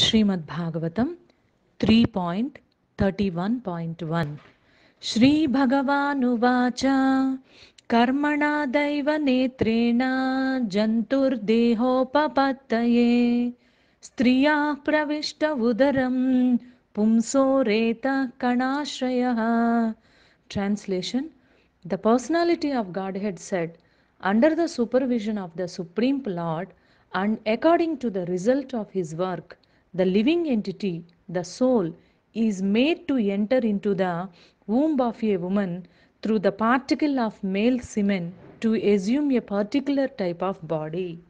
श्रीमद्भागवतम् three point thirty one point one Shri भगवानुवाच कर्मणा दैवनेत्रेण जन्तुर्देहोपपत्तये स्त्रियाः प्रविष्ट उदरम् पुंसो रेत कणाश्रयः translation the personality of Godhead set under the supervision of the supreme Lord and according to the result of his work the living entity, the soul, is made to enter into the womb of a woman through the particle of male semen to assume a particular type of body.